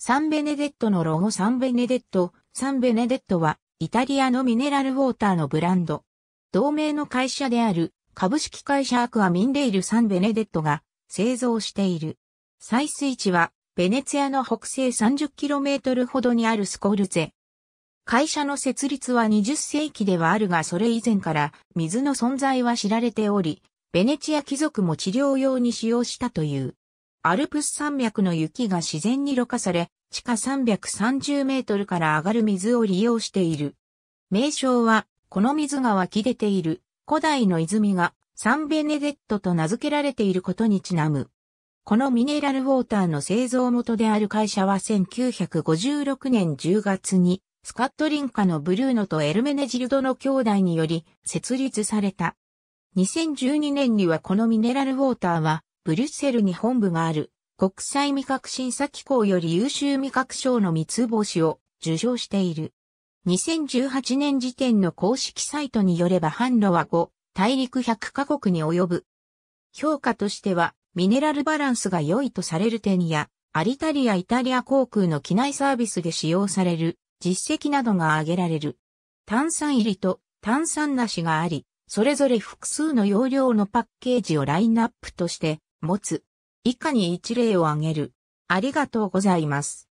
サンベネデットのロゴサンベネデット、サンベネデットはイタリアのミネラルウォーターのブランド。同名の会社である株式会社アクアミンレイルサンベネデットが製造している。採水地はベネツィアの北西 30km ほどにあるスコルゼ。会社の設立は20世紀ではあるがそれ以前から水の存在は知られており、ベネチア貴族も治療用に使用したという。アルプス山脈の雪が自然に露過され、地下330メートルから上がる水を利用している。名称は、この水が湧き出ている古代の泉がサンベネデットと名付けられていることにちなむ。このミネラルウォーターの製造元である会社は1956年10月にスカットリンカのブルーノとエルメネジルドの兄弟により設立された。2012年にはこのミネラルウォーターはブリュッセルに本部がある国際味覚審査機構より優秀味覚賞の三つ星を受賞している。2018年時点の公式サイトによれば販路は5、大陸100カ国に及ぶ。評価としては、ミネラルバランスが良いとされる点や、アリタリア・イタリア航空の機内サービスで使用される実績などが挙げられる。炭酸入りと炭酸なしがあり、それぞれ複数の容量のパッケージをラインナップとして持つ。以下に一例を挙げる。ありがとうございます。